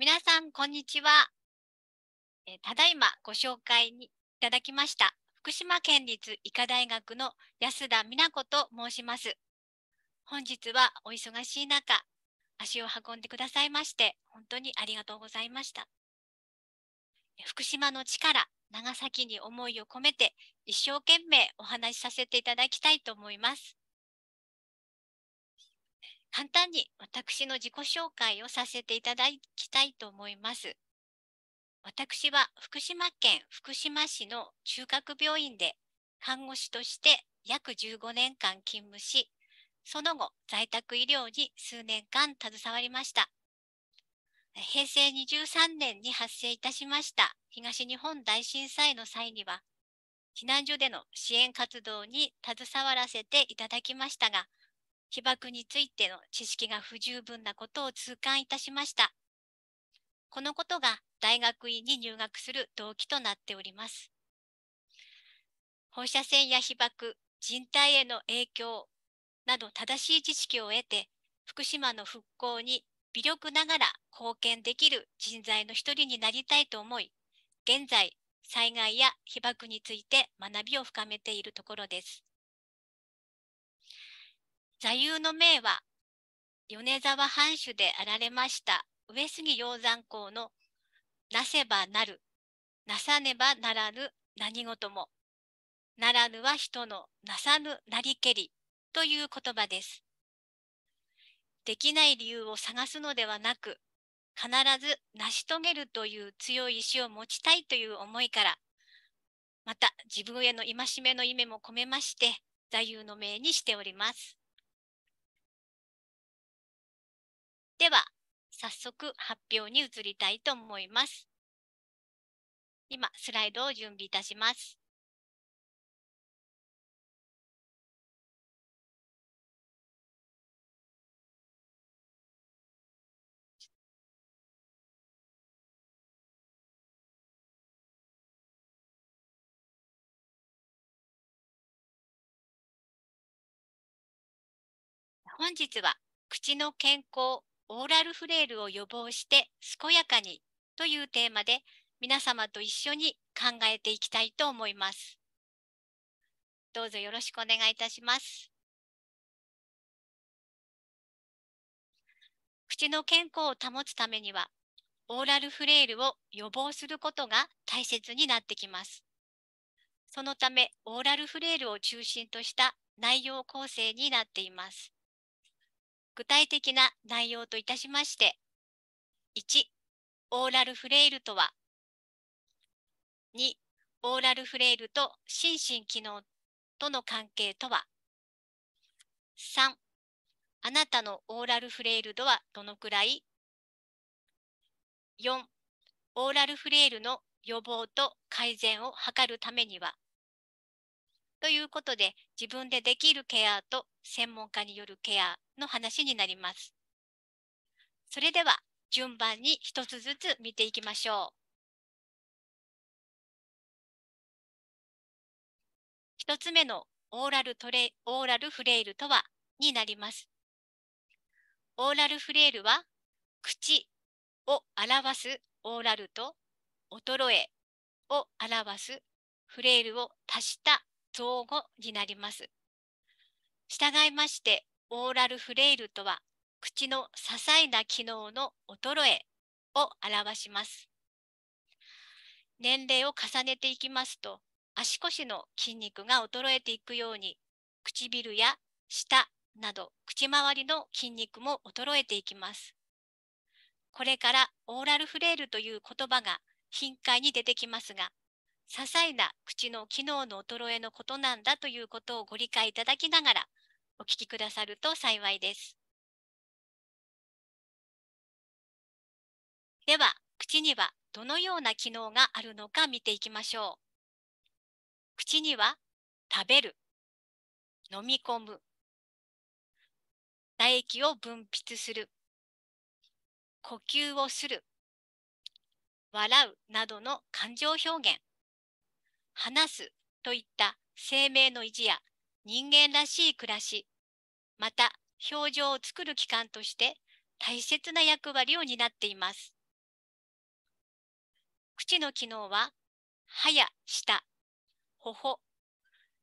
皆さん、こんにちは。えただいまご紹介にいただきました、福島県立医科大学の安田美奈子と申します。本日はお忙しい中、足を運んでくださいまして、本当にありがとうございました。福島の力、長崎に思いを込めて、一生懸命お話しさせていただきたいと思います。簡単に私の自己紹介をさせていただきたいと思います。私は福島県福島市の中核病院で看護師として約15年間勤務し、その後在宅医療に数年間携わりました。平成23年に発生いたしました東日本大震災の際には、避難所での支援活動に携わらせていただきましたが、被爆についての知識が不十分なことを痛感いたしました。このことが大学院に入学する動機となっております。放射線や被爆、人体への影響など正しい知識を得て、福島の復興に微力ながら貢献できる人材の一人になりたいと思い、現在、災害や被爆について学びを深めているところです。座右の銘は、米沢藩主であられました上杉鷹山公のなせばなる、なさねばならぬ何事も、ならぬは人のなさぬなりけりという言葉です。できない理由を探すのではなく、必ず成し遂げるという強い意志を持ちたいという思いから、また自分への戒めの意味も込めまして、座右の銘にしております。では、早速発表に移りたいと思います。今、スライドを準備いたします。本日は口の健康オーラルフレイルを予防して健やかにというテーマで皆様と一緒に考えていきたいと思います。どうぞよろしくお願いいたします。口の健康を保つためには、オーラルフレイルを予防することが大切になってきます。そのため、オーラルフレイルを中心とした内容構成になっています。具体的な内容といたしまして、1、オーラルフレイルとは、2、オーラルフレイルと心身機能との関係とは、3、あなたのオーラルフレイル度はどのくらい ?4、オーラルフレイルの予防と改善を図るためには、ということで、自分でできるケアと専門家によるケアの話になります。それでは、順番に一つずつ見ていきましょう。一つ目のオーラルトレオーラルフレイルとはになります。オーラルフレイルは口を表すオーラルと衰えを表すフレイルを足した相互になります。従いまして、オーラルフレイルとは、口の些細な機能の衰えを表します。年齢を重ねていきますと、足腰の筋肉が衰えていくように、唇や舌など口周りの筋肉も衰えていきます。これからオーラルフレイルという言葉が頻回に出てきますが、些細な口の機能の衰えのことなんだということをご理解いただきながらお聞きくださると幸いです。では、口にはどのような機能があるのか見ていきましょう。口には食べる、飲み込む、唾液を分泌する、呼吸をする、笑うなどの感情表現。話すといった生命の維持や人間らしい暮らし、また表情を作る機関として大切な役割を担っています。口の機能は、歯や舌、頬、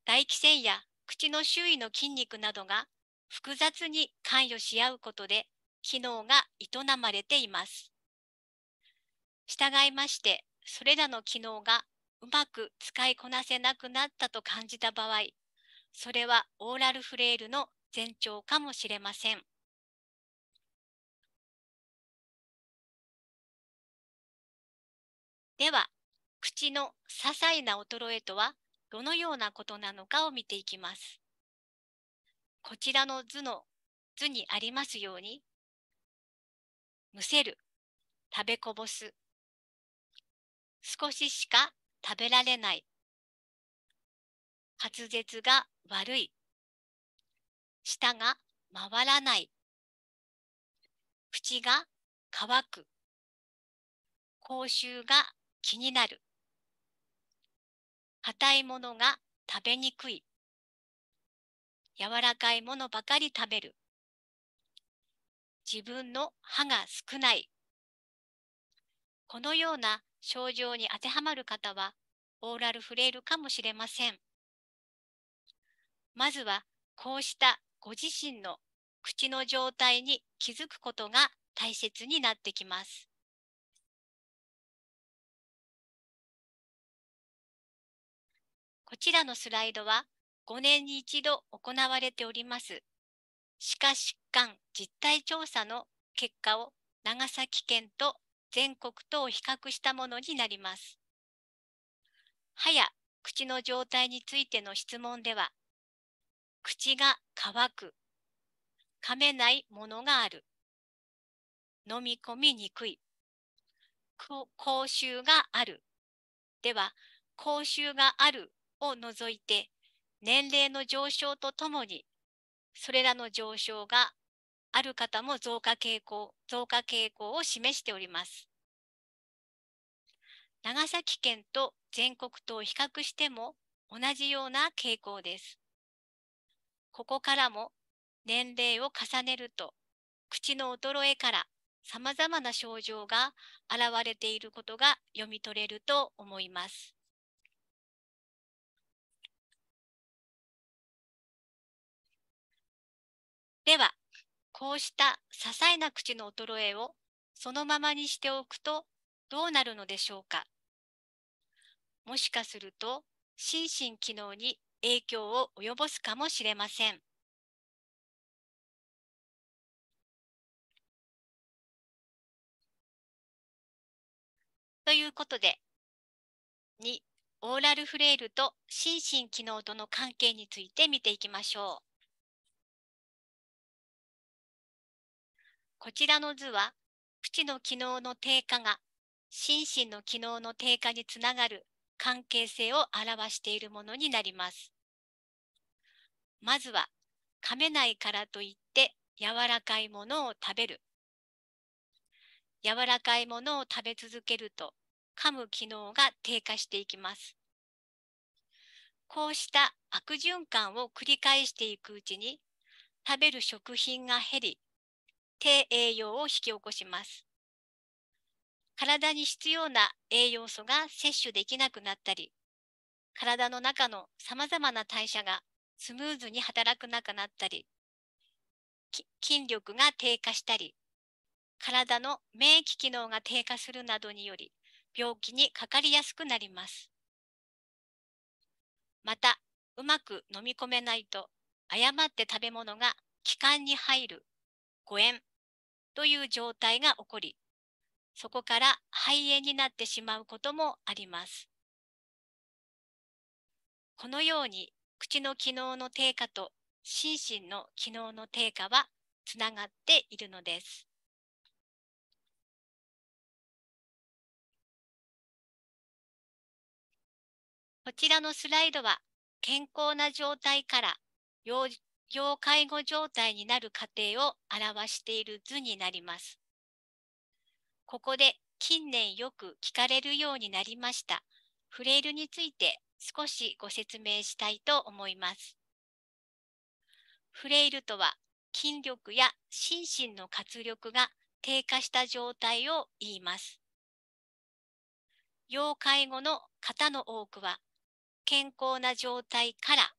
唾液腺や口の周囲の筋肉などが複雑に関与し合うことで機能が営まれています。従いまして、それらの機能がうまく使いこなせなくなったと感じた場合、それはオーラルフレイルの前兆かもしれません。では、口の些細な衰えとはどのようなことなのかを見ていきます。こちらの図の図にありますように、むせる、食べこぼす、少ししか食べられない。滑舌が悪い。舌が回らない。口が乾く。口臭が気になる。硬いものが食べにくい。柔らかいものばかり食べる。自分の歯が少ない。このような症状に当てはまる方は、オーラルフレイルかもしれません。まずは、こうしたご自身の口の状態に気づくことが大切になってきます。こちらのスライドは5年に一度行われております。歯科疾患実態調査の結果を長崎県と全国とを比較したものになります。歯や口の状態についての質問では、口が乾く、噛めないものがある、飲み込みにくい、口臭がある、では、口臭があるを除いて、年齢の上昇とともに、それらの上昇がある方も増加傾向、増加傾向を示しております。長崎県と全国と比較しても同じような傾向です。ここからも年齢を重ねると口の衰えから様々な症状が現れていることが読み取れると思います。では、こうした些細な口の衰えをそのままにしておくとどうなるのでしょうかもしかすると心身機能に影響を及ぼすかもしれません。ということで2オーラルフレイルと心身機能との関係について見ていきましょう。こちらの図は、口の機能の低下が心身の機能の低下につながる関係性を表しているものになります。まずは、噛めないからといって柔らかいものを食べる。柔らかいものを食べ続けると、噛む機能が低下していきます。こうした悪循環を繰り返していくうちに、食べる食品が減り、低栄養を引き起こします。体に必要な栄養素が摂取できなくなったり、体の中のさまざまな代謝がスムーズに働くなくなったり、筋力が低下したり、体の免疫機能が低下するなどにより、病気にかかりやすくなります。また、うまく飲み込めないと、誤って食べ物が気管に入る誤という状態が起こり、そこから肺炎になってしまうこともあります。このように口の機能の低下と心身の機能の低下はつながっているのです。こちらのスライドは健康な状態から要介護状態になる過程を表している図になります。ここで近年よく聞かれるようになりましたフレイルについて少しご説明したいと思います。フレイルとは筋力や心身の活力が低下した状態を言います。要介護の方の多くは健康な状態から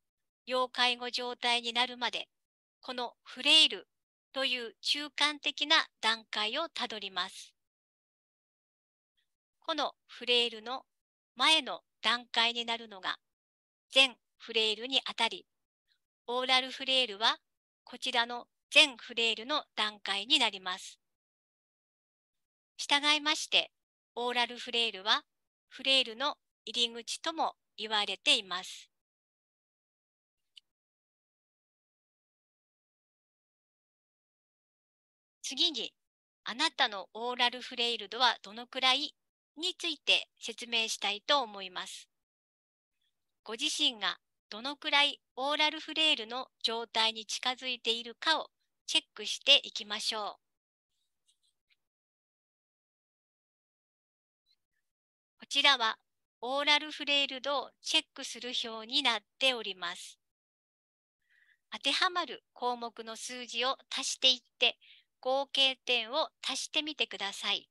要介護状態になるまで、このフレイルという中間的な段階をたどります。このフレイルの前の段階になるのが、全フレイルにあたり、オーラルフレイルはこちらの全フレイルの段階になります。従いまして、オーラルフレイルはフレイルの入り口とも言われています。次に、あなたのオーラルフレイルドはどのくらいについて説明したいと思います。ご自身がどのくらいオーラルフレイルの状態に近づいているかをチェックしていきましょう。こちらはオーラルフレイル度をチェックする表になっております。当てはまる項目の数字を足していって合計点を足してみてください。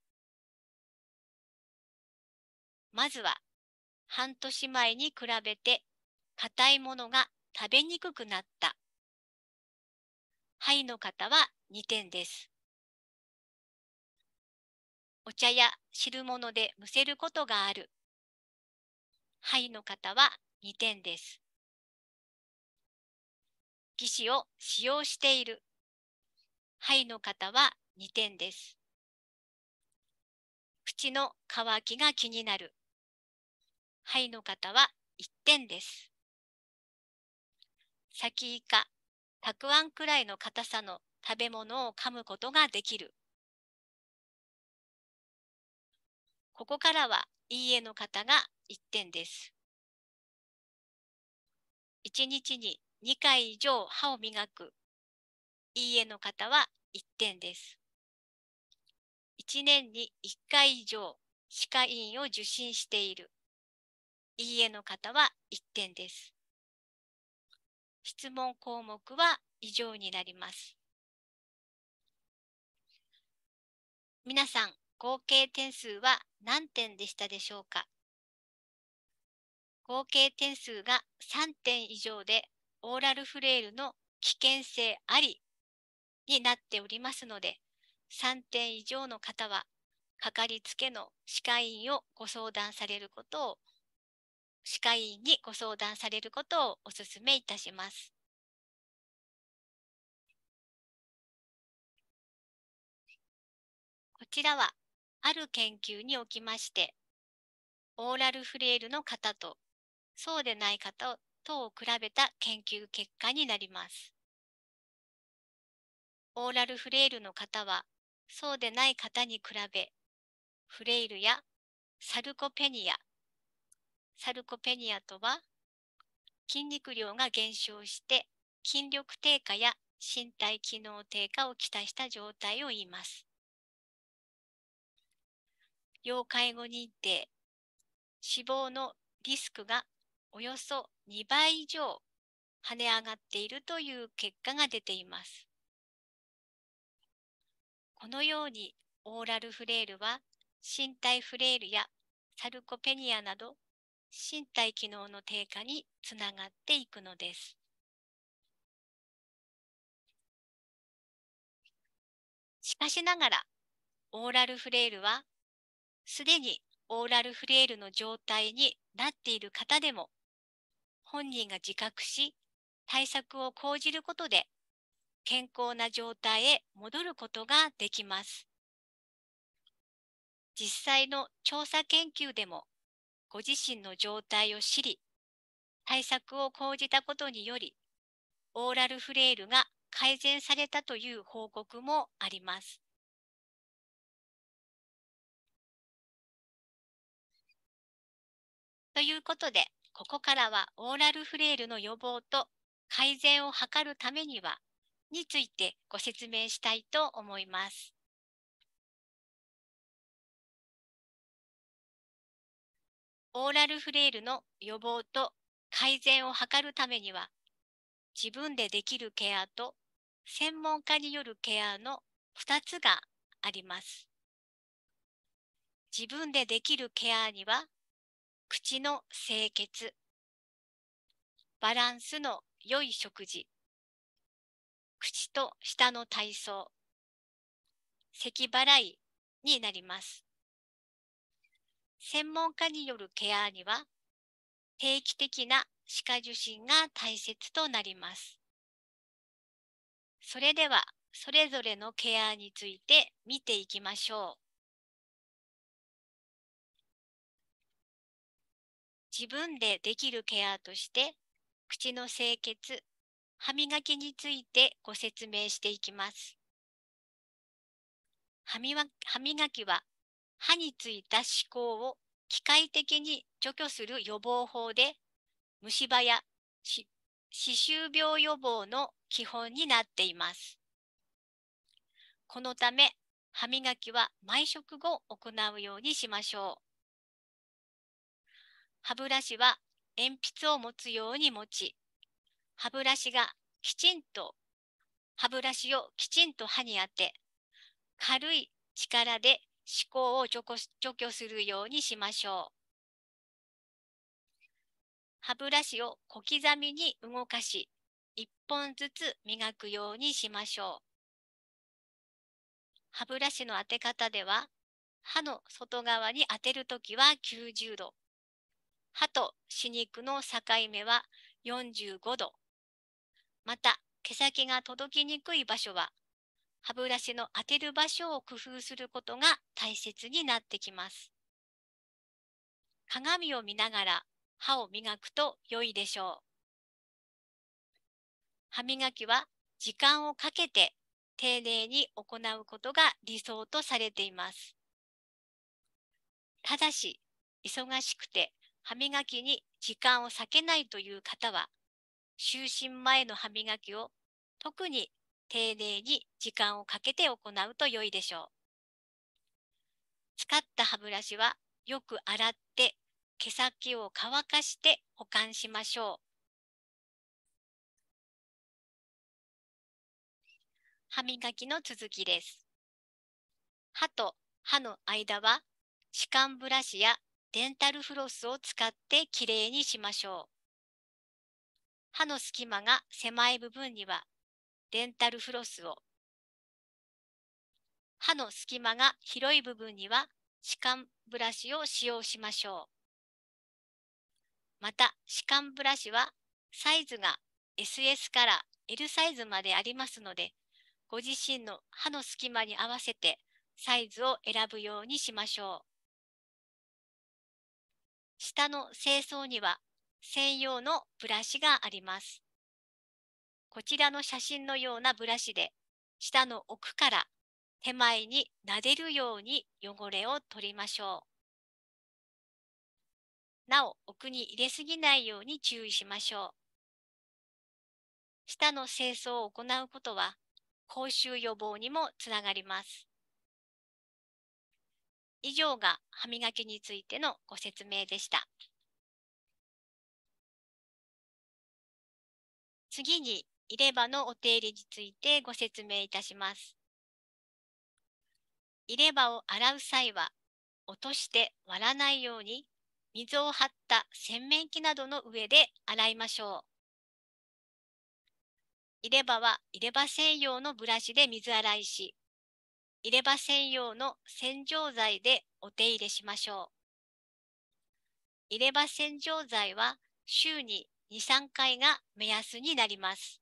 まずは、半年前に比べて硬いものが食べにくくなった。はいの方は2点です。お茶や汁物でむせることがある。はいの方は2点です。義肢を使用している。肺の方は2点です。口の乾きが気になる。肺の方は1点です。先以下、たくあんくらいの硬さの食べ物を噛むことができる。ここからは、いいえの方が1点です。1日に2回以上歯を磨くいいえの方は1点です。1年に1回以上、歯科医院を受診している。いいえの方は1点です。質問項目は以上になります。皆さん、合計点数は何点でしたでしょうか合計点数が3点以上で、オーラルフレイルの危険性ありになっておりますので、3点以上の方は、かかりつけの歯科医院をご相談されることを、歯科医院にご相談されることをお勧めいたします。こちらは、ある研究におきまして、オーラルフレイルの方と、そうでない方とを比べた研究結果になります。オーラルフレイルの方はそうでない方に比べフレイルやサルコペニアサルコペニアとは筋肉量が減少して筋力低下や身体機能低下をきたした状態を言います。要介護認定、死亡のリスクがおよそ2倍以上跳ね上がっているという結果が出ています。このようにオーラルフレイルは身体フレイルやサルコペニアなど身体機能の低下につながっていくのです。しかしながら、オーラルフレイルは、すでにオーラルフレイルの状態になっている方でも、本人が自覚し、対策を講じることで、健康な状態へ戻ることができます。実際の調査研究でもご自身の状態を知り対策を講じたことによりオーラルフレイルが改善されたという報告もあります。ということで、ここからはオーラルフレイルの予防と改善を図るためには、についてご説明したいと思います。オーラルフレイルの予防と改善を図るためには、自分でできるケアと専門家によるケアの2つがあります。自分でできるケアには、口の清潔、バランスの良い食事、口と舌の体操、咳払いになります。専門家によるケアには、定期的な歯科受診が大切となります。それでは、それぞれのケアについて見ていきましょう。自分でできるケアとして、口の清潔、歯磨きについてご説明していきます。歯磨きは歯についた歯垢を機械的に除去する予防法で虫歯や歯周病予防の基本になっています。このため歯磨きは毎食後行うようにしましょう。歯ブラシは鉛筆を持つように持ち、歯ブラシがきちんと、歯ブラシをきちんと歯に当て、軽い力で歯垢を除去するようにしましょう。歯ブラシを小刻みに動かし、1本ずつ磨くようにしましょう。歯ブラシの当て方では、歯の外側に当てるときは90度、歯と歯肉の境目は45度。また毛先が届きにくい場所は歯ブラシの当てる場所を工夫することが大切になってきます。鏡を見ながら歯を磨くと良いでしょう。歯磨きは時間をかけて丁寧に行うことが理想とされています。ただし、忙しくて歯磨きに時間を割けないという方は、就寝前の歯磨きを特に丁寧に時間をかけて行うと良いでしょう。使った歯ブラシはよく洗って毛先を乾かして保管しましょう。歯磨きの続きです。歯と歯の間は歯間ブラシやデンタルフロスを使ってきれいにしましょう。歯の隙間が狭い部分にはデンタルフロスを、歯の隙間が広い部分には歯間ブラシを使用しましょう。また、歯間ブラシはサイズが SS から L サイズまでありますので、ご自身の歯の隙間に合わせてサイズを選ぶようにしましょう。下の清掃には専用のブラシがあります。こちらの写真のようなブラシで下の奥から手前に撫でるように汚れを取りましょう。なお、奥に入れすぎないように注意しましょう。舌の清掃を行うことは、口臭予防にもつながります。以上が歯磨きについてのご説明でした。次に入れ歯のお手入れについてご説明いたします。入れ歯を洗う際は、落として割らないように、水を張った洗面器などの上で洗いましょう。入れ歯は入れ歯専用のブラシで水洗いし、入れ歯専用の洗浄剤でお手入れしましょう。入れ歯洗浄剤は週に2、3回が目安になります。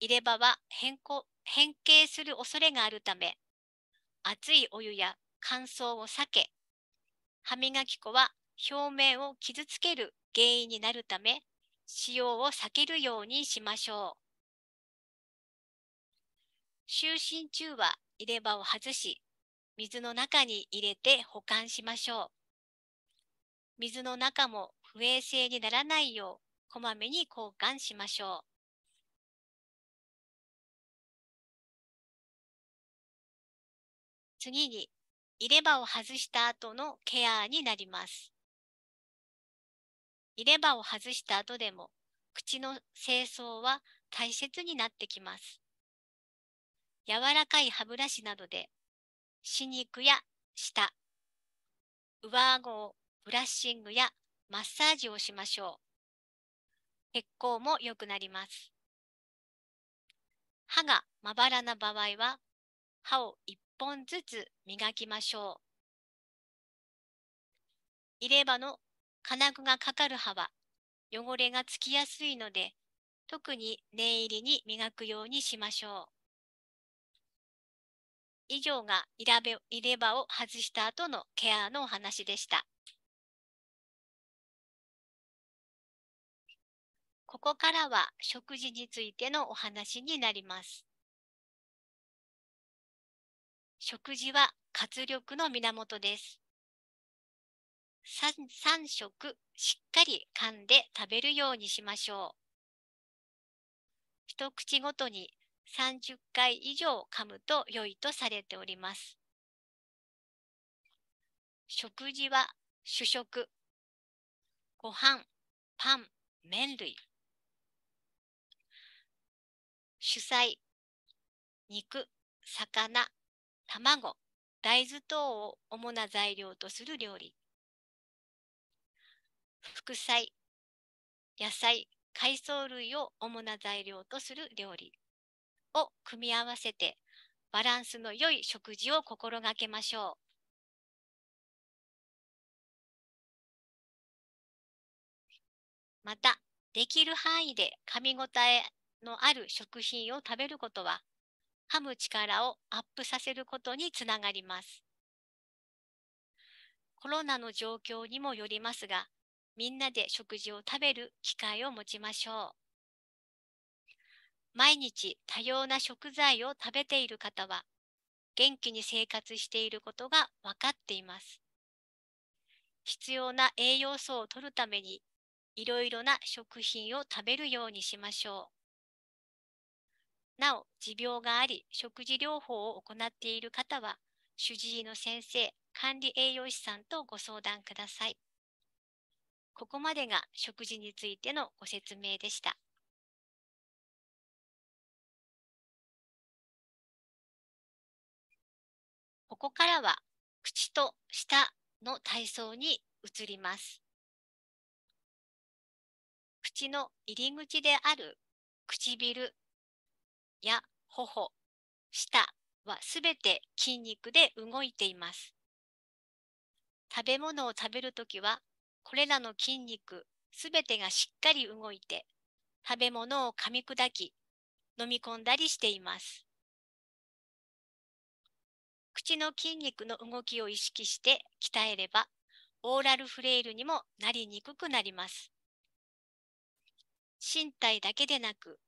入れ歯は変更変形する恐れがあるため、熱いお湯や乾燥を避け、歯磨き粉は表面を傷つける原因になるため、使用を避けるようにしましょう。就寝中は入れ歯を外し、水の中に入れて保管しましょう。水の中も不衛生にならないよう、こまめに交換しましょう。次に、入れ歯を外した後のケアになります。入れ歯を外した後でも、口の清掃は大切になってきます。柔らかい歯ブラシなどで、歯肉や舌、上顎をブラッシングやマッサージをしましょう。血行も良くなります。歯がまばらな場合は、歯を1本ずつ磨きましょう。入れ歯の金具がかかる歯は汚れがつきやすいので、特に念入りに磨くようにしましょう。以上が入れ歯を外した後のケアのお話でした。ここからは食事についてのお話になります。食事は活力の源です。3, 3食しっかり噛んで食べるようにしましょう。一口ごとに30回以上噛むと良いとされております。食事は主食、ご飯、パン、麺類。主菜、肉、魚、卵、大豆等を主な材料とする料理。副菜、野菜、海藻類を主な材料とする料理を組み合わせてバランスの良い食事を心がけましょう。また、できる範囲で噛み応えのある食品を食べることは、噛む力をアップさせることにつながります。コロナの状況にもよりますが、みんなで食事を食べる機会を持ちましょう。毎日多様な食材を食べている方は、元気に生活していることが分かっています。必要な栄養素を取るために、いろいろな食品を食べるようにしましょう。なお、持病があり、食事療法を行っている方は、主治医の先生、管理栄養士さんとご相談ください。ここまでが食事についてのご説明でした。ここからは、口と舌の体操に移ります。口の入り口である唇や頬、舌はすべて筋肉で動いています。食べ物を食べるときは、これらの筋肉すべてがしっかり動いて、食べ物を噛み砕き、飲み込んだりしています。口の筋肉の動きを意識して鍛えれば、オーラルフレイルにもなりにくくなります。身体だけでなく、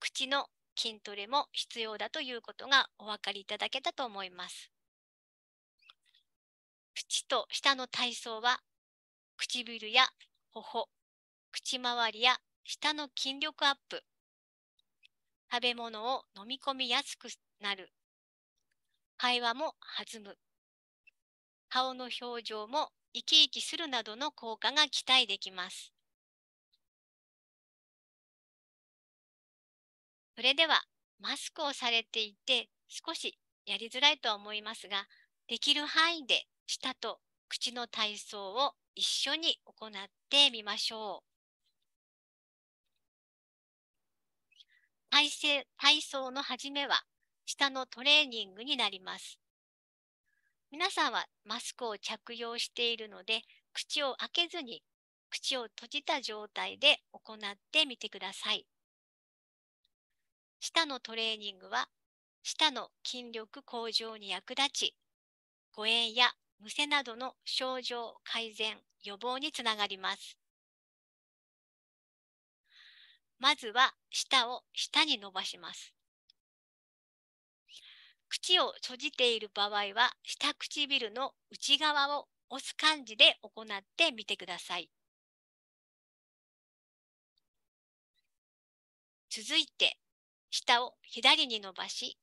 口の筋トレも必要だということがお分かりいただけたと思います。口と舌の体操は唇や頬、口周りや舌の筋力アップ、食べ物を飲み込みやすくなる、会話も弾む、顔の表情も生き生きするなどの効果が期待できます。それではマスクをされていて少しやりづらいとは思いますが、できる範囲で舌と口の体操を一緒に行ってみましょう。体制体操の始めは舌のトレーニングになります。皆さんはマスクを着用しているので、口を開けずに口を閉じた状態で行ってみてください。舌のトレーニングは舌の筋力向上に役立ち、誤嚥やむせなどの症状改善、予防につながります。まずは舌を下に伸ばします。口を閉じている場合は下唇の内側を押す感じで行ってみてください。続いて下を左に伸ばし、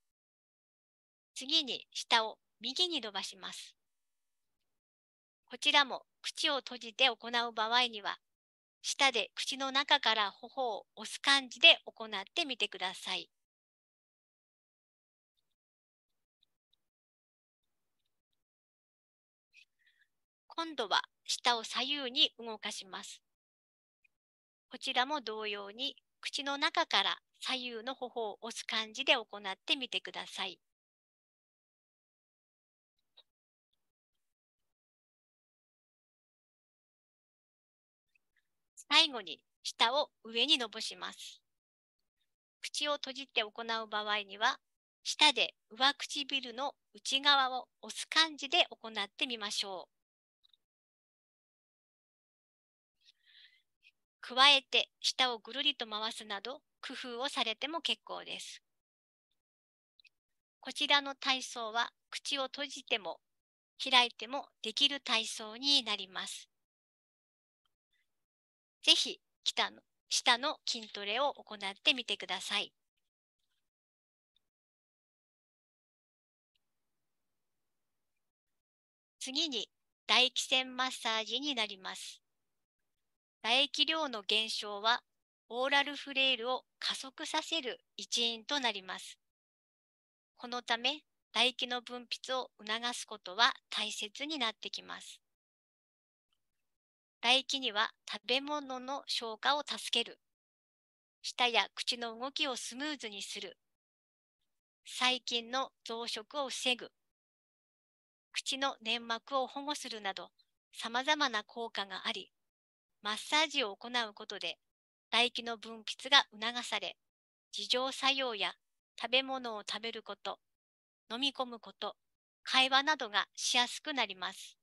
次に下を右に伸ばします。こちらも口を閉じて行う場合には、舌で口の中から頬を押す感じで行ってみてください。今度は舌を左右に動かします。こちらも同様に口の中から左右の頬を押す感じで行ってみてください。最後に舌を上に伸ばします。口を閉じて行う場合には、舌で上唇の内側を押す感じで行ってみましょう。加えて舌をぐるりと回すなど工夫をされても結構です。こちらの体操は口を閉じても開いてもできる体操になります。ぜひ下の下の筋トレを行ってみてください。次に唾液腺マッサージになります。唾液量の減少はオーラルフレイルを加速させる一因となります。このため、唾液の分泌を促すことは大切になってきます。唾液には食べ物の消化を助ける、舌や口の動きをスムーズにする、細菌の増殖を防ぐ、口の粘膜を保護するなど、様々な効果があり、マッサージを行うことで唾液の分泌が促され、自浄作用や食べ物を食べること、飲み込むこと、会話などがしやすくなります。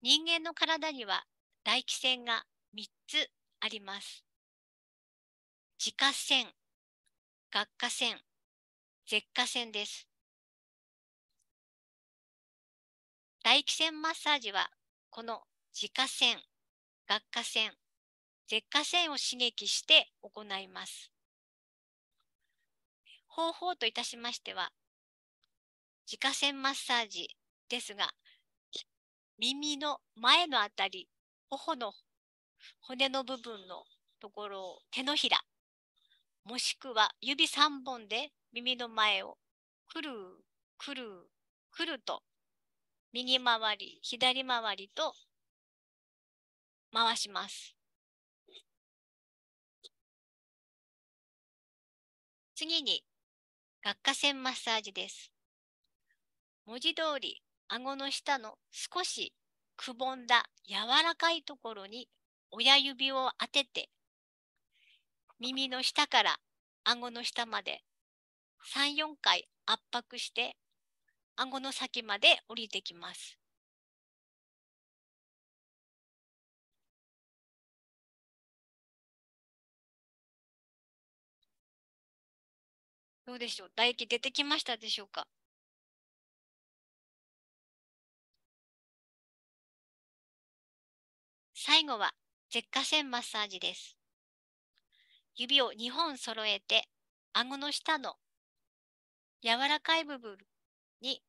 人間の体には唾液腺が3つあります。自家腺、顎下腺、舌下腺です。唾液腺マッサージは、この自家腺、顎下腺、舌下腺を刺激して行います。方法といたしましては、自家腺マッサージですが、耳の前のあたり、頬の骨の部分のところを手のひら、もしくは指3本で耳の前をくるくるくると右回り、左回りと回します。次に、顎下腺マッサージです。文字通り、顎の下の少しくぼんだ柔らかいところに親指を当てて、耳の下から顎の下まで3、4回圧迫して、顎の先まで降りてきます。どうでしょう唾液出てきましたでしょうか最後は舌下腺マッサージです。指を2本揃えて、顎の下の柔らかい部分に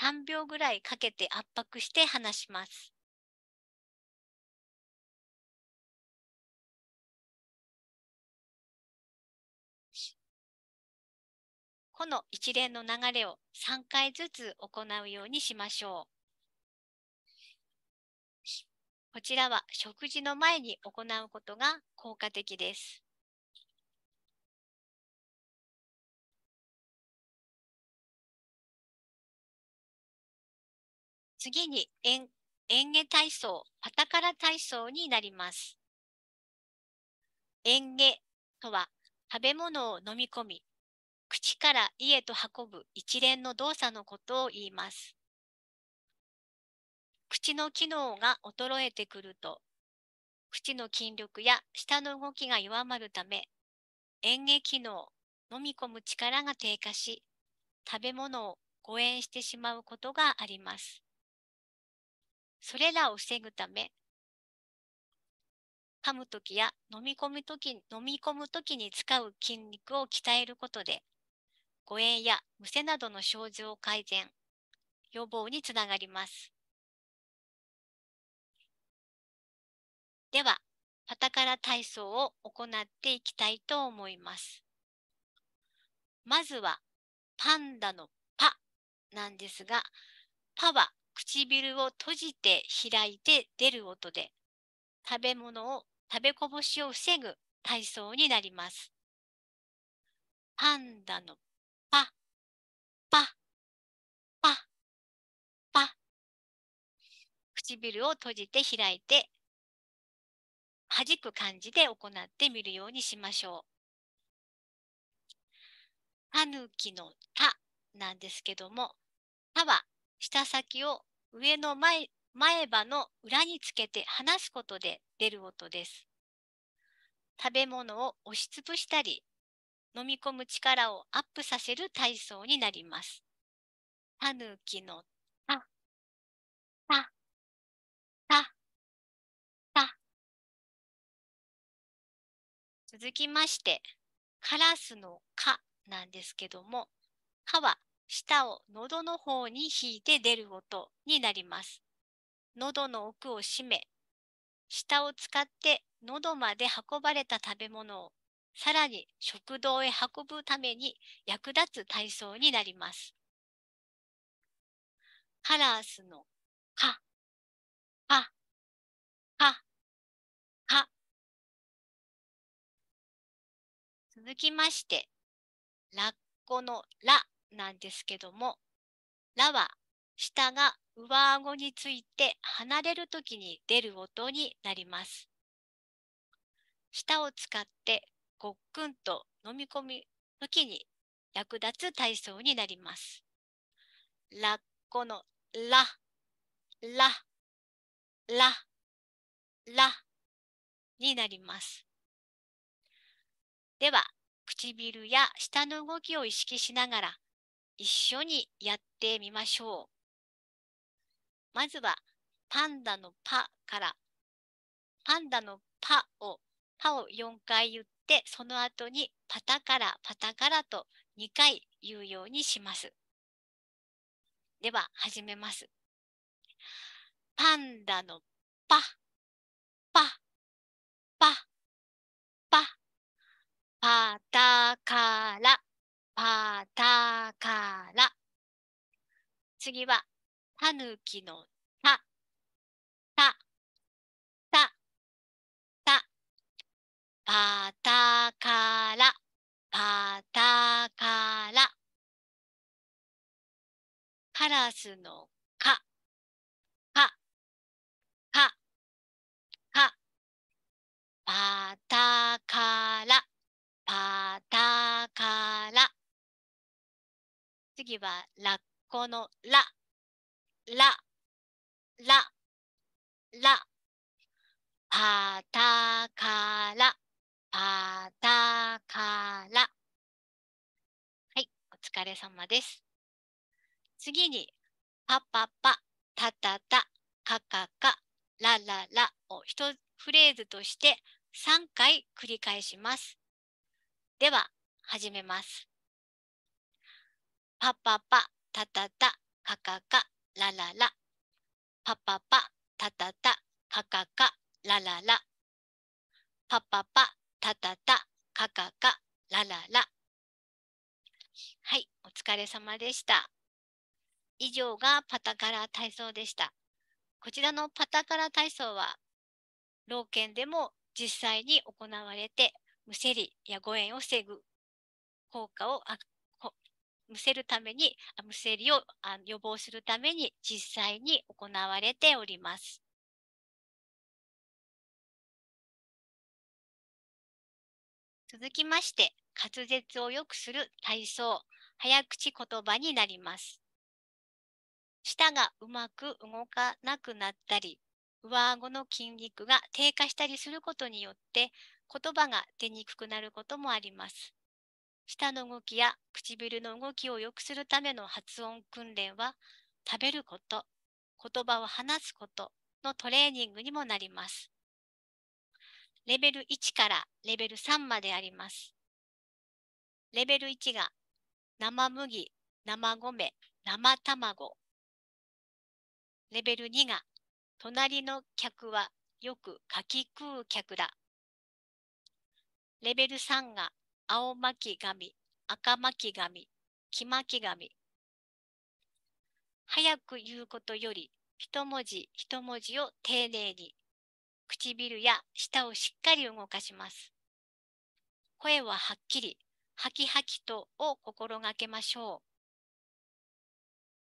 3秒ぐらいかけて圧迫して離します。この一連の流れを3回ずつ行うようにしましょう。こちらは食事の前に行うことが効果的です。次に演演芸体操、パタカラ体操になります。演芸とは食べ物を飲み込み、口から胃へと運ぶ一連の動作のことを言います。口の機能が衰えてくると、口の筋力や舌の動きが弱まるため、嚥下機能、飲み込む力が低下し、食べ物を誤嚥してしまうことがあります。それらを防ぐため、噛むときや飲み込むとき、飲み込むに使う筋肉を鍛えることで、誤嚥やむせなどの症状改善、予防につながります。では、パタカラ体操を行っていきたいと思います。まずは、パンダのパなんですが、パは唇を閉じて開いて出る音で、食べ物を食べこぼしを防ぐ体操になります。パンダの唇を閉じて開いて、弾く感じで行ってみるようにしましょう。たぬきのたなんですけども、たは舌先を上の前前歯の裏につけて離すことで出る音です。食べ物を押しつぶしたり、飲み込む力をアップさせる体操になります。たぬきの続きまして、カラスの蚊なんですけども、か」は舌を喉の方に引いて出る音になります。喉の奥を閉め、舌を使って喉まで運ばれた食べ物をさらに食堂へ運ぶために役立つ体操になります。カラスの蚊続きまして、ラッコのラなんですけども、ラは下が上顎について離れるときに出る音になります。舌を使ってごっくんと飲み込み時に役立つ体操になります。ラッコのラ、ラ、ラ、ラになります。では、唇や舌の動きを意識しながら一緒にやってみましょう。まずはパンダのパからパンダのパをパを4回言ってその後にパタカラ、パタカラと2回言うようにします。では始めます。パンダのパ。パタカラ、パタカラ。次は、タヌキのタ、タ、タ、タ。パタカラ、パタカラ。カラスのカ、カ、カ、カ。パタカラ。次はラッコのラ、ラ、ラ、ラ。パタカラ、パタカラ。はい、お疲れ様です。次に、パパパ、タタタ、カカカ、ラララを一フレーズとして3回繰り返します。では、始めます。パパパタタタカカカラララパパパタタタカカカラララパパパタタタカカカラララはいお疲れ様でした以上がパタカラ体操でしたこちらのパタカラ体操は老犬でも実際に行われてむせりや誤嚥を防ぐ効果をむせるために、むせりを予防するために実際に行われております。続きまして、滑舌を良くする体操、早口言葉になります。舌がうまく動かなくなったり、上顎の筋肉が低下したりすることによって、言葉が出にくくなることもあります。舌の動きや唇の動きを良くするための発音訓練は、食べること、言葉を話すことのトレーニングにもなります。レベル1からレベル3まであります。レベル1が生麦、生米、生卵。レベル2が隣の客はよくかき食う客だ。レベル3が青巻紙、赤巻紙、黄巻紙。早く言うことより、一文字一文字を丁寧に、唇や舌をしっかり動かします。声ははっきり、はきはきとを心がけましょ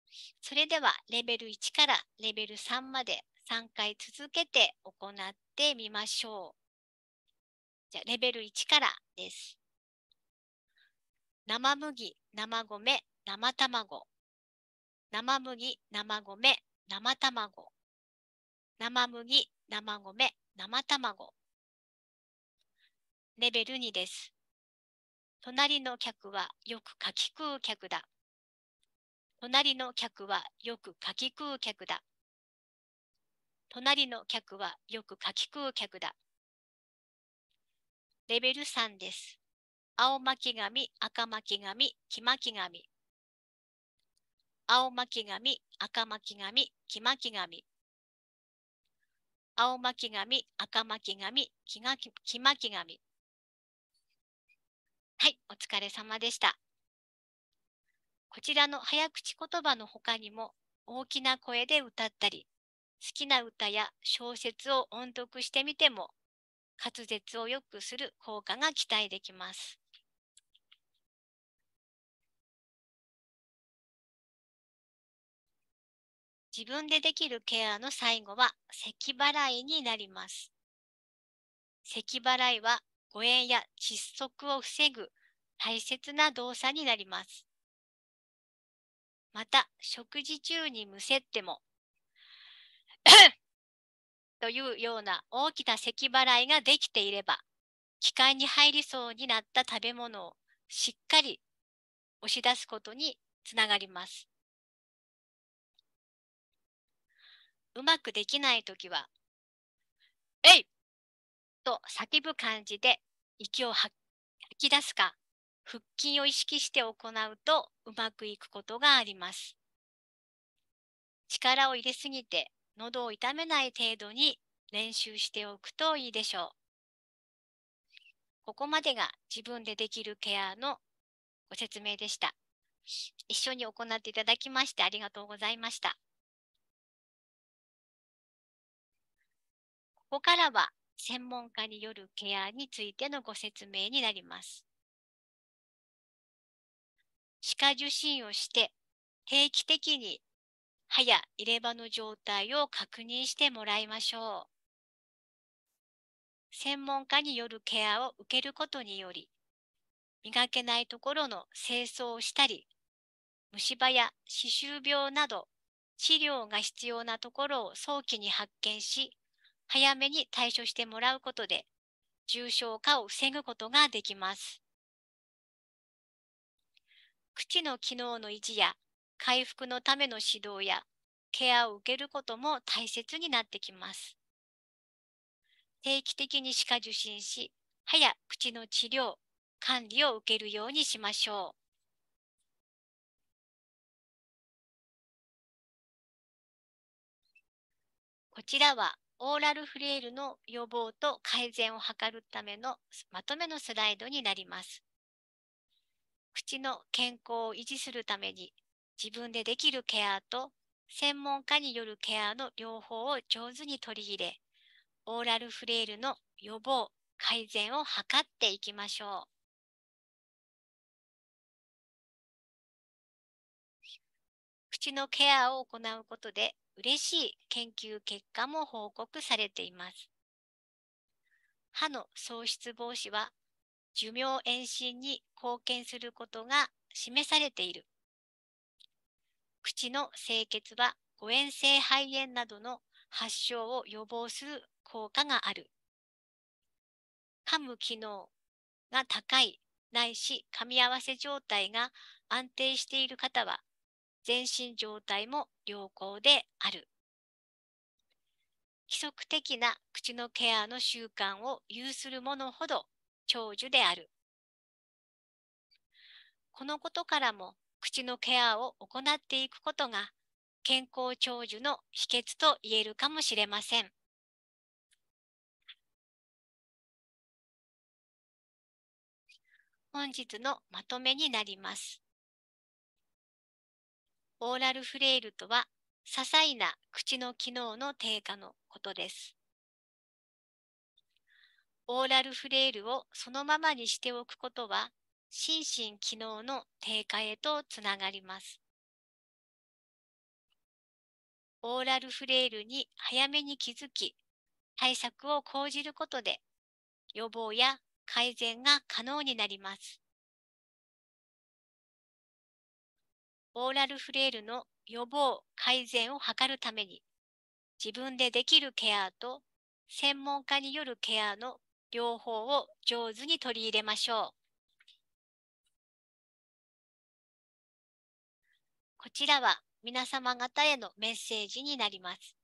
う。それではレベル1からレベル3まで3回続けて行ってみましょう。じゃレベル1からです。生麦、生米、生卵。生麦、生米、生卵。生麦、生米、生卵。レベル2です。隣の客はよくかき食う客だ。隣の客はよくかき食う客だ。隣の客はよくかき食う客だ。レベル3です。青巻紙、赤巻紙、黄巻紙。青巻紙、赤巻紙、黄巻紙。青巻紙、赤巻紙、黄巻紙。はい、お疲れ様でした。こちらの早口言葉の他にも、大きな声で歌ったり、好きな歌や小説を音読してみても、滑舌を良くする効果が期待できます。自分でできるケアの最後は咳払いになります。咳払いは誤嚥や窒息を防ぐ大切な動作になります。また、食事中にむせっても というような大きな咳払いができていれば、気管に入りそうになった食べ物をしっかり押し出すことにつながります。うまくできないときは、えいと叫ぶ感じで息を吐き出すか、腹筋を意識して行うとうまくいくことがあります。力を入れすぎて喉を痛めない程度に練習しておくといいでしょう。ここまでが自分でできるケアのご説明でした。一緒に行っていただきましてありがとうございました。ここからは専門家によるケアについてのご説明になります。歯科受診をして定期的に歯や入れ歯の状態を確認してもらいましょう。専門家によるケアを受けることにより、磨けないところの清掃をしたり、虫歯や歯周病など治療が必要なところを早期に発見し、早めに対処してもらうことで重症化を防ぐことができます。口の機能の維持や回復のための指導やケアを受けることも大切になってきます。定期的に歯科受診し、歯や口の治療、管理を受けるようにしましょう。こちらはオーラルフレイルの予防と改善を図るためのまとめのスライドになります。口の健康を維持するために自分でできるケアと専門家によるケアの両方を上手に取り入れ、オーラルフレイルの予防、改善を図っていきましょう。口のケアを行うことで嬉しい研究結果も報告されています。歯の喪失防止は寿命延伸に貢献することが示されている。口の清潔は誤嚥性肺炎などの発症を予防する効果がある。噛む機能が高いないし噛み合わせ状態が安定している方は全身状態も良好である。規則的な口のケアの習慣を有する者ほど長寿である。このことからも口のケアを行っていくことが健康長寿の秘訣と言えるかもしれません。本日のまとめになります。オーラルフレイルとは、些細な口の機能の低下のことです。オーラルフレイルをそのままにしておくことは、心身機能の低下へとつながります。オーラルフレイルに早めに気づき、対策を講じることで、予防や改善が可能になります。オーラルフレイルの予防、改善を図るために、自分でできるケアと専門家によるケアの両方を上手に取り入れましょう。こちらは皆様方へのメッセージになります。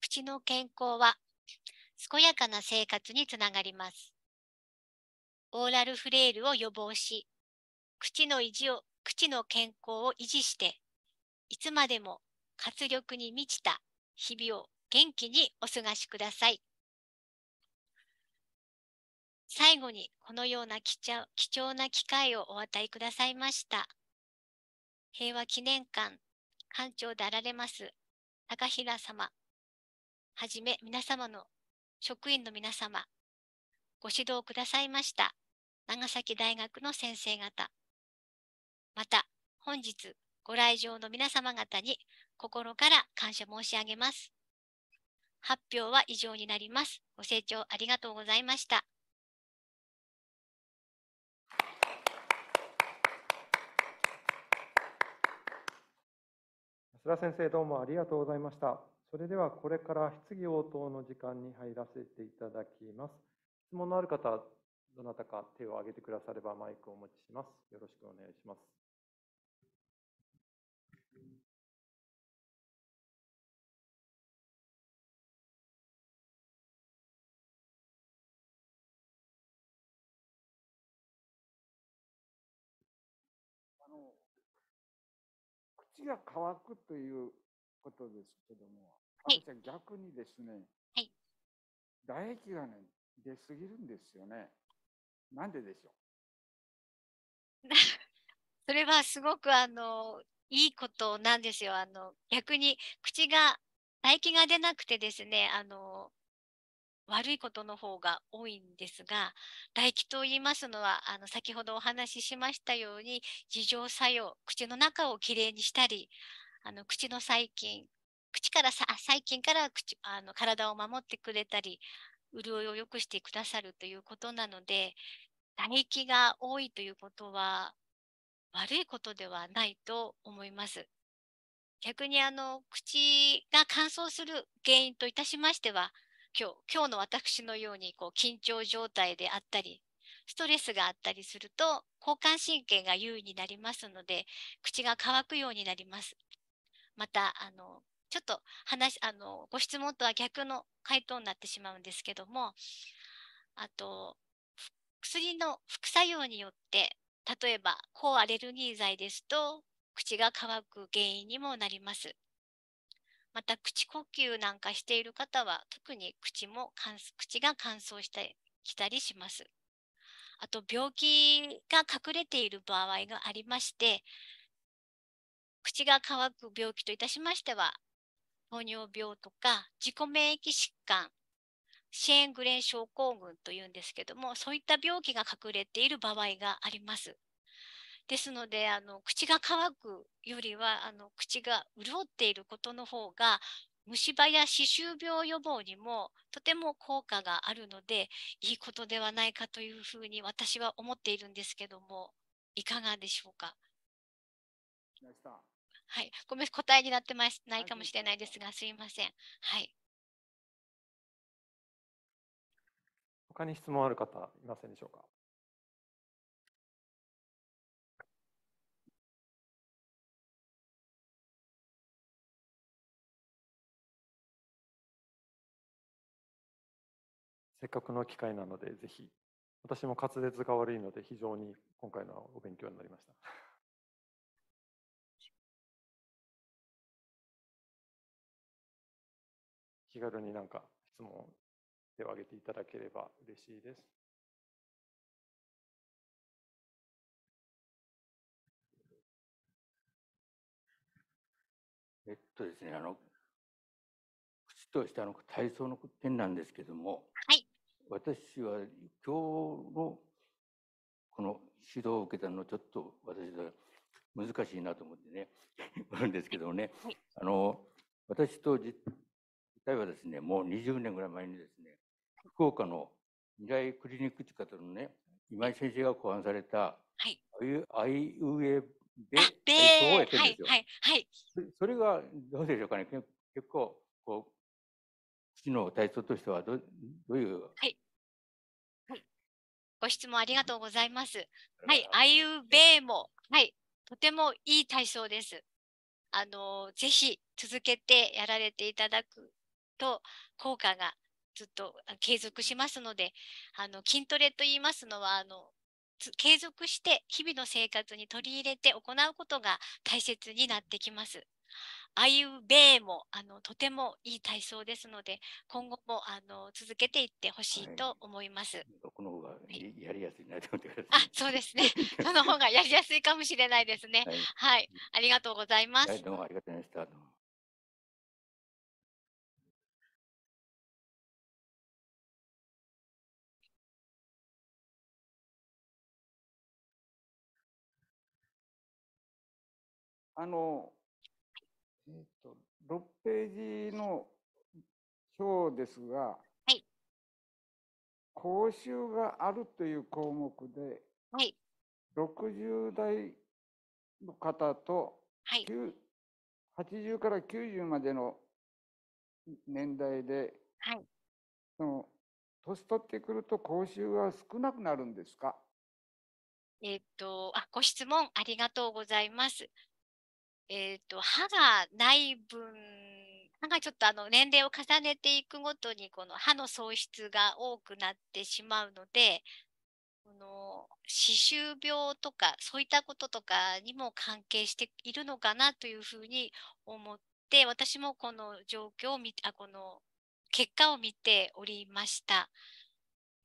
口の健康は健やかな生活につながります。オーラルフレイルを予防し、口の意地を口の健康を維持して、いつまでも活力に満ちた日々を元気にお過ごしください。最後にこのような貴重な機会をお与えくださいました。平和記念館館長であられます高平様、はじめ皆様の職員の皆様、ご指導くださいました長崎大学の先生方、また、本日ご来場の皆様方に心から感謝申し上げます。発表は以上になります。ご清聴ありがとうございました。安田先生どうもありがとうございました。それではこれから質疑応答の時間に入らせていただきます。質問のある方、どなたか手を挙げてくださればマイクをお持ちします。よろしくお願いします。じは乾くということですけども、はい、逆にですね、はい、唾液がね、出すぎるんですよね。なんででしょう それはすごくあの、いいことなんですよ。あの、逆に口が、唾液が出なくてですね、あの、悪いことの方が多いんですが唾液と言いますのはあの先ほどお話ししましたように自浄作用口の中をきれいにしたりあの口の細菌口からさ細菌から口あの体を守ってくれたり潤いを良くしてくださるということなので唾液が多いということは悪いことではないと思います。逆にあの口が乾燥する原因といたしましては今日今日の私のようにこう緊張状態であったりストレスがあったりすると交感神経が優位になりますので口が乾くようになります。またあのちょっと話あのご質問とは逆の回答になってしまうんですけどもあと薬の副作用によって例えば抗アレルギー剤ですと口が乾く原因にもなります。また口呼吸なんかしている方は特に口も口が乾燥してきたりします。あと病気が隠れている場合がありまして口が乾く病気といたしましては糖尿病とか自己免疫疾患シェーングレン症候群というんですけどもそういった病気が隠れている場合があります。ですのであの口が乾くよりはあの口が潤っていることの方が虫歯や歯周病予防にもとても効果があるのでいいことではないかというふうに私は思っているんですけどもいかがでしょうかはい、ごめん答えになってますないかもしれないですがすいませんはい他に質問ある方いませんでしょうかせっかくの機会なので、ぜひ、私も滑舌が悪いので、非常に今回のお勉強になりました。気軽になんか質問手を挙げていただければ嬉しいです。えっとですね、あの、口と下の体操の点なんですけども、はい。私は今日のこの指導を受けたのちょっと私は難しいなと思ってねある んですけどね、はい、あの私と実態はですねもう20年ぐらい前にですね福岡の未来クリニック近くのね今井先生が考案された、はい、あいうえで体操をやっではいはい、それがどうでしょうかね結構こう父の体操としてはどどういう、はいご質問ありがとうございます。はい、あいうべーも、はい、とてもいい体操です。あの、ぜひ続けてやられていただくと、効果がずっと継続しますので、あの、筋トレと言いますのは、あの、継続して日々の生活に取り入れて行うことが大切になってきます。あいうべーもあのとてもいい体操ですので今後もあの続けていってほしいと思います。はい、この やりやすいなと思ってください。あ、そうですね。その方がやりやすいかもしれないですね。はい、はい、ありがとうございます。はい、どうもありがとうございました。あの、えっ、と、6ページの表ですが、講習があるという項目で、はい、60代の方と、はい、80から90までの年代で、はい、その年取ってくると口臭が少なくなるんですかえっとあご質問ありがとうございます。えっ、と歯がない分なんかちょっとあの年齢を重ねていくごとにこの歯の喪失が多くなってしまうのでこの歯周病とかそういったこととかにも関係しているのかなというふうに思って私もこの状況を見あこの結果を見ておりました。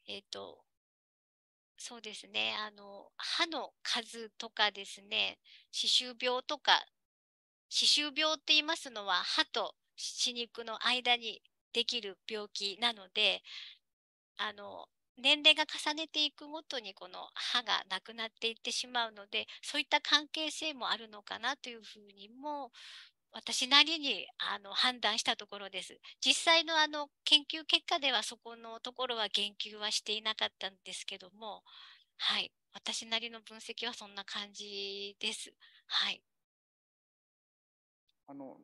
えっ、ー、とそうですねあの歯の数とかですね歯周病とか歯周病って言いますのは歯と歯肉の間にできる病気なのであの年齢が重ねていくごとにこの歯がなくなっていってしまうのでそういった関係性もあるのかなというふうにも私なりにあの判断したところです。実際のあの研究結果ではそこのところは言及はしていなかったんですけども、はい、私なりの分析はそんな感じです。はい。あの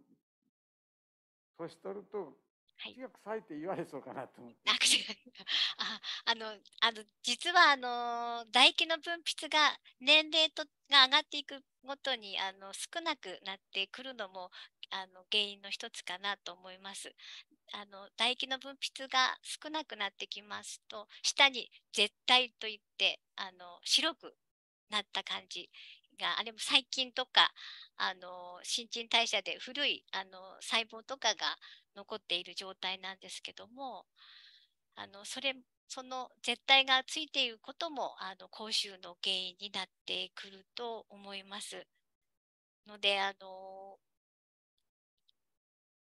年取ると口が臭いって言われそうかなと思って。はい、ああのあの実はあの唾液の分泌が年齢とが上がっていくごとにあの少なくなってくるのもあの原因の一つかなと思います。あの唾液の分泌が少なくなってきますと舌に絶対といってあの白くなった感じがあれも細菌とかあの新陳代謝で古いあの細胞とかが残っている状態なんですけどもあのそれその絶対がついていることもあの口臭の原因になってくると思います。のであの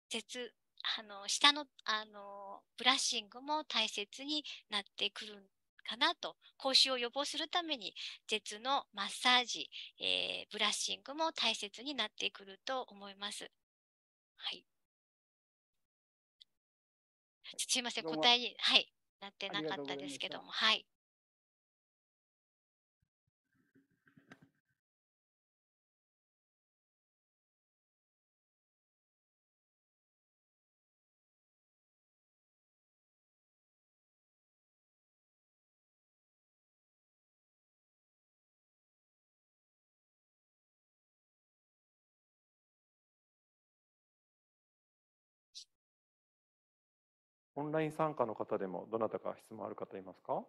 舌あの下のあのブラッシングも大切になってくるかなと、口臭を予防するために、舌のマッサージ、えー、ブラッシングも大切になってくると思います。はい。すいません、答えに、はい、なってなかったですけども、はい。オンライン参加の方でもどなたか質問ある方いますか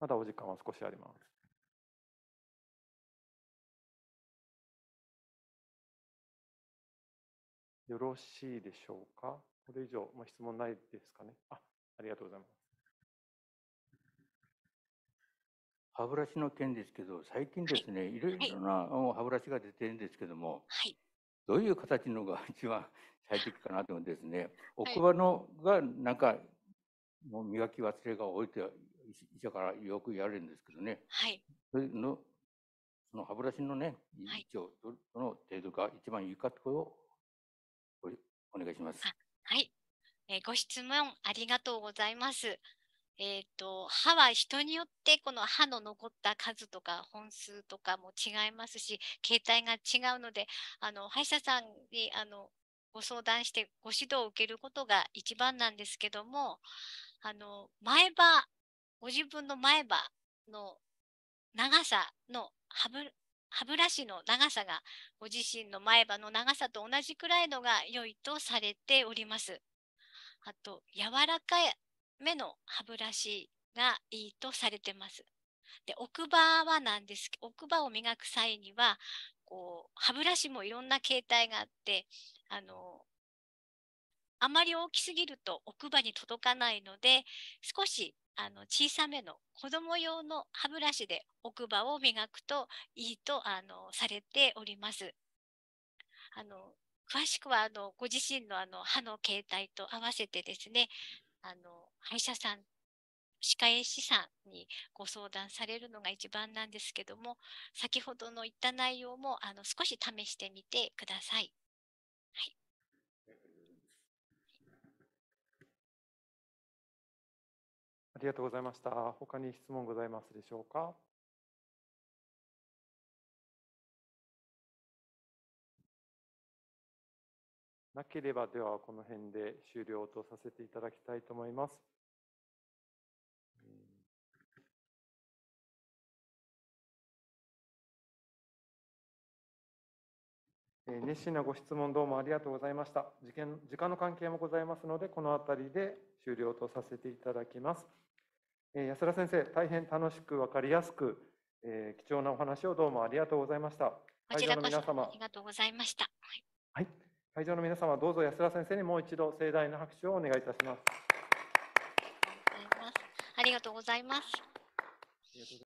まだお時間は少しあります。よろしいでしょうかこれ以上、まあ、質問ないですかねあ。ありがとうございます。歯ブラシの件ですけど、最近ですね、いろいろな歯ブラシが出てるんですけども、はい、どういう形のが一番最適かなと思うんですね。奥歯のがなんかもう磨き忘れが多いと医者からよく言われるんですけどね。はい。それのその歯ブラシのね位置をどの程度が一番いいかとことをお願いします。はい。えご質問ありがとうございます。えーと、歯は人によってこの歯の残った数とか本数とかも違いますし形態が違うのであの歯医者さんにあのご相談してご指導を受けることが一番なんですけどもあの前歯ご自分の前歯の長さの歯ブ歯ブラシの長さがご自身の前歯の長さと同じくらいのが良いとされております。あと柔らかい目の歯ブラシがいいとされてます。で奥歯はなんですけど奥歯を磨く際にはこう歯ブラシもいろんな形態があってあのあまり大きすぎると奥歯に届かないので少しあの小さめの子供用の歯ブラシで奥歯を磨くといいとあのされております。あの詳しくはあのご自身のあの歯の形態と合わせてですねあの歯医者さん歯科衛師さんにご相談されるのが一番なんですけども先ほどの言った内容もあの少し試してみてください。いありがとうございました。他に質問ございますでしょうか。なければ、ではこの辺で終了とさせていただきたいと思います。え熱心なご質問どうもありがとうございました。時間時間の関係もございますので、この辺りで終了とさせていただきます。え安田先生、大変楽しく分かりやすく、え貴重なお話をどうもありがとうございました。こちらこそありがとうございました。はい、はい会場の皆様、どうぞ安田先生にもう一度盛大な拍手をお願いいたします。ありがとうございます。ありがとうございます。